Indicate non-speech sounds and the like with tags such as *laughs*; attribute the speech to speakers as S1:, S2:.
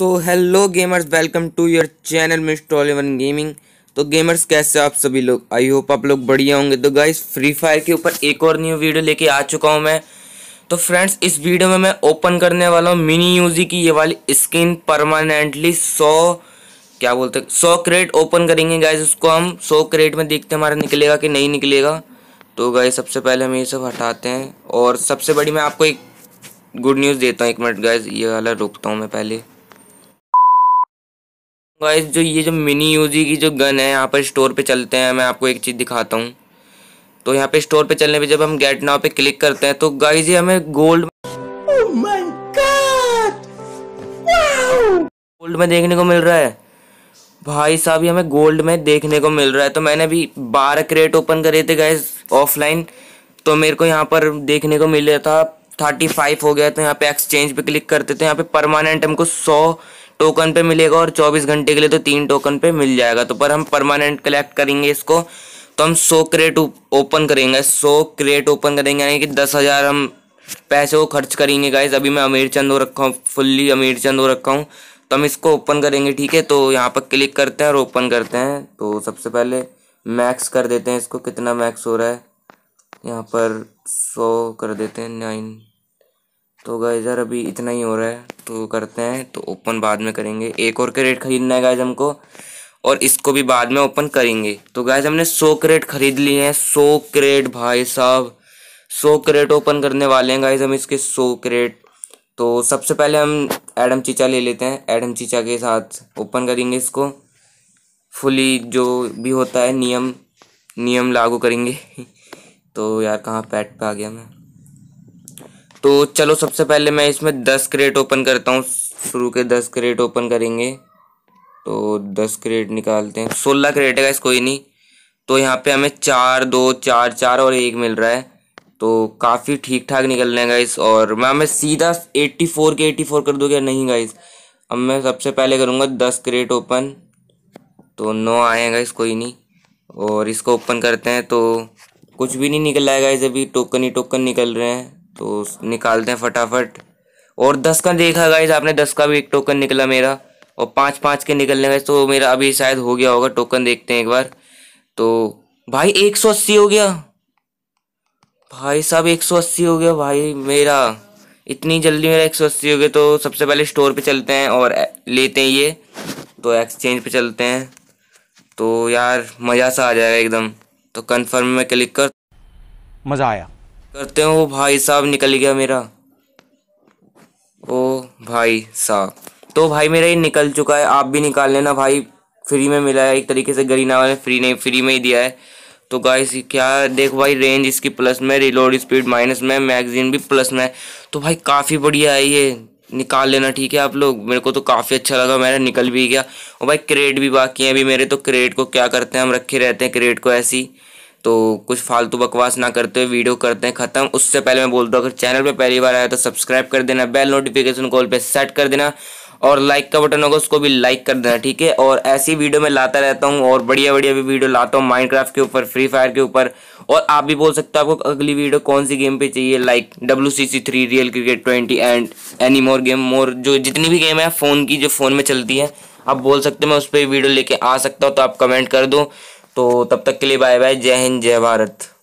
S1: so hello gamers welcome to your channel mister ओलेवन gaming तो gamers कैसे आप सभी लोग आई होप आप लोग बढ़िया होंगे तो गाइस फ्री फायर के ऊपर एक और न्यू वीडियो लेके आ चुका हूँ मैं तो फ्रेंड्स इस वीडियो में मैं ओपन करने वाला हूँ मिनी यूजी की ये वाली स्किन परमानेंटली सौ क्या बोलते हैं सौ क्रेट ओपन करेंगे गाइज उसको हम सौ क्रेट में देखते हमारा निकलेगा कि नहीं निकलेगा तो गाइज सबसे पहले हम ये सब हटाते हैं और सबसे बड़ी मैं आपको एक गुड न्यूज़ देता हूँ एक मिनट गाइज ये वाला रोकता हूँ मैं पहले गाइस जो ये जो मिनी यूजी की जो गन है यहाँ पर स्टोर पे चलते हैं मैं आपको एक चीज़ दिखाता हूँ तो यहाँ पे स्टोर पे चलने पे जब हम गेट नाव पे क्लिक करते हैं तो गाइस ये हमें गोल्ड गोल्ड oh में देखने को मिल रहा है भाई साहब ये हमें गोल्ड में देखने को मिल रहा है तो मैंने अभी बारह क्रेट ओपन करे थे गाइज ऑफलाइन तो मेरे को यहाँ पर देखने को मिल रहा था थर्टी फाइव हो गया तो यहाँ पे एक्सचेंज पे क्लिक करते थे यहाँ पे परमानेंट हमको सौ टोकन पे मिलेगा और 24 घंटे के लिए तो तीन टोकन पे मिल जाएगा तो पर हम परमानेंट कलेक्ट करेंगे इसको तो हम सो क्रेट ओपन करेंगे सो क्रेट ओपन करेंगे यानी कि दस हज़ार हम पैसे को खर्च करेंगे गाइज अभी मैं अमीर चंद हो रखा हूँ फुल्ली अमीर चंद हो रखा हूँ तो हम इसको ओपन करेंगे ठीक है तो यहाँ पर क्लिक करते हैं और ओपन करते हैं तो सबसे पहले मैक्स कर देते हैं इसको कितना मैक्स हो रहा है यहाँ पर सौ कर देते हैं नाइन तो गाइज यार अभी इतना ही हो रहा है तो करते हैं तो ओपन बाद में करेंगे एक और क्रेट खरीदना है गाइज हमको और इसको भी बाद में ओपन करेंगे तो गाइज हमने सौ क्रेट खरीद लिए हैं सौ क्रेट भाई साहब सौ क्रेट ओपन करने वाले हैं गाइज हम इसके सौ क्रेट तो सबसे पहले हम एडम चीचा ले लेते हैं एडम चीचा के साथ ओपन करेंगे इसको फुली जो भी होता है नियम नियम लागू करेंगे *laughs* तो यार कहाँ पैट पे आ गया मैं तो चलो सबसे पहले मैं इसमें दस क्रेट ओपन करता हूँ शुरू के दस क्रेट ओपन करेंगे तो दस क्रेट निकालते हैं सोलह क्रेट है इस कोई नहीं तो यहाँ पे हमें चार दो चार चार और एक मिल रहा है तो काफ़ी ठीक ठाक निकल रहे हैं और मैं हमें सीधा एट्टी फोर के एट्टी फोर कर दूँ क्या नहीं गाइस अब मैं सबसे पहले करूँगा दस क्रेट ओपन तो नौ आएगा इस कोई नहीं और इसको ओपन करते हैं तो कुछ भी नहीं निकल आएगा इस अभी टोकन ही टोकन निकल रहे हैं तो निकालते हैं फटाफट और दस का देखा गाइज आपने दस का भी एक टोकन निकला मेरा और पाँच पाँच के निकलने गए तो मेरा अभी शायद हो गया होगा टोकन देखते हैं एक बार तो भाई एक सौ अस्सी हो गया भाई साहब एक सौ अस्सी हो गया भाई मेरा इतनी जल्दी मेरा एक सौ अस्सी हो गया तो सबसे पहले स्टोर पे चलते हैं और लेते हैं ये तो एक्सचेंज पे चलते हैं तो यार मज़ा सा आ जाएगा एकदम तो कन्फर्म में क्लिक कर मज़ा आया करते हो भाई साहब निकल गया मेरा ओ भाई साहब तो भाई मेरा ये निकल चुका है आप भी निकाल लेना भाई फ्री में मिला है एक तरीके से गरीना वाले फ्री नहीं फ्री में ही दिया है तो गाइस क्या देख भाई रेंज इसकी प्लस में रिलोड स्पीड माइनस में मैगजीन भी प्लस में तो भाई काफ़ी बढ़िया है ये निकाल लेना ठीक है आप लोग मेरे को तो काफ़ी अच्छा लगा मैंने निकल भी गया और भाई क्रेट भी बाकी हैं अभी मेरे तो क्रेट को क्या करते हैं हम रखे रहते हैं क्रेट को ऐसी तो कुछ फालतू बकवास ना करते हुए वीडियो करते हैं ख़त्म उससे पहले मैं बोलता हूँ अगर चैनल पर पहली बार आया तो सब्सक्राइब कर देना बेल नोटिफिकेशन कॉल पर सेट कर देना और लाइक का बटन होगा उसको भी लाइक कर देना ठीक है और ऐसी वीडियो मैं लाता रहता हूँ और बढ़िया बढ़िया भी वीडियो लाता हूँ माइनक्राफ्ट के ऊपर फ्री फायर के ऊपर और आप भी बोल सकते हो आपको अगली वीडियो कौन सी गेम पे चाहिए like W C C three real cricket twenty and any more game more जो जितनी भी गेम है फ़ोन की जो फ़ोन में चलती है आप बोल सकते हो मैं उस पर वीडियो लेके आ सकता हूँ तो आप कमेंट कर दो तो तब तक के लिए बाय बाय जय हिंद जय भारत